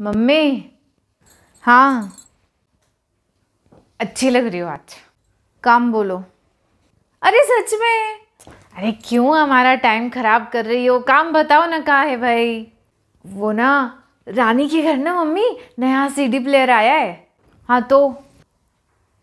mummy हाँ अच्छी लग रही हो आज काम बोलो अरे सच में अरे क्यों हमारा टाइम खराब कर रही हो काम बताओ ना कहाँ है भाई वो ना रानी के घर ना मम्मी नया सीडी प्लेयर आया है हाँ तो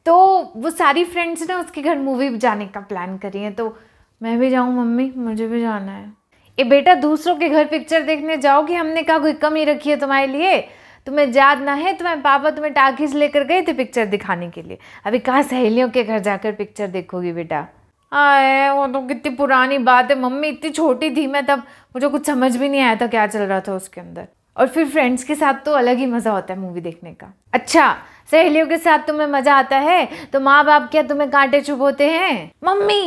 तो वो सारी फ्रेंड्स ने उसके घर मूवी जाने का प्लान करी है तो मैं भी जाऊँ मम्मी मुझे भी जाना है ए बेटा दूसरों के घर पिक्चर देखने जाओगी हमने कहा कोई कमी रखी है तुम्हारे लिए तुम्हें याद ना है तुम्हें पापा तुम्हें टाकिस लेकर गए थे पिक्चर दिखाने के लिए अभी कहाँ सहेलियों के घर जाकर पिक्चर देखोगी बेटा आए वो तो कितनी पुरानी बात है मम्मी इतनी छोटी थी मैं तब मुझे कुछ समझ भी नहीं आया था क्या चल रहा था उसके अंदर और फिर फ्रेंड्स के साथ तो अलग ही मज़ा होता है मूवी देखने का अच्छा सहेलियों के साथ तुम्हें मज़ा आता है तो माँ बाप क्या तुम्हें कांटे चुभोते हैं मम्मी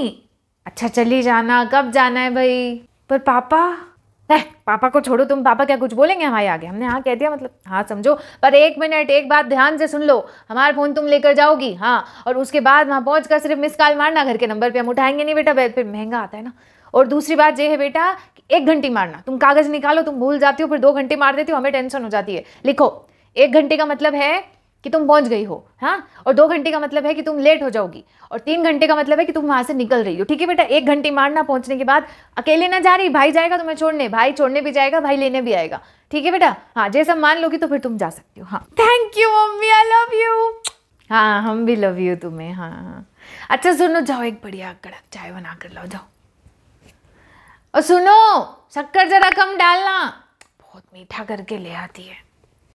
अच्छा चली जाना कब जाना है भाई पर पापा है पापा को छोड़ो तुम पापा क्या कुछ बोलेंगे हमारे आगे हमने हाँ कह दिया मतलब हाँ समझो पर एक मिनट एक बात ध्यान से सुन लो हमारा फ़ोन तुम लेकर जाओगी हाँ और उसके बाद वहाँ पहुँच कर सिर्फ मिस कॉल मारना घर के नंबर पे हम उठाएंगे नहीं बेटा फिर महंगा आता है ना और दूसरी बात ये है बेटा एक घंटी मारना तुम कागज़ निकालो तुम भूल जाती हो फिर दो घंटे मार देती हो हमें टेंशन हो जाती है लिखो एक घंटे का मतलब है कि तुम पहुंच गई हो हाँ और दो घंटे का मतलब है कि तुम लेट हो जाओगी और तीन घंटे का मतलब है कि तुम वहां से निकल रही हो ठीक है बेटा एक घंटे मारना पहुंचने के बाद अकेले ना जा रही भाई जाएगा तुम्हें छोड़ने भाई छोड़ने भी जाएगा भाई लेने भी आएगा ठीक है बेटा हाँ जैसा मान लोगी तो फिर तुम जा सकती हो हाँ thank you mummy I love you हाँ हम भी लव यू तुम्हें हाँ, हाँ अच्छा सुनो जाओ एक बढ़िया कड़क चाय बना कर लो जाओ और सुनो शक्कर ज़रा कम डालना बहुत मीठा करके ले आती है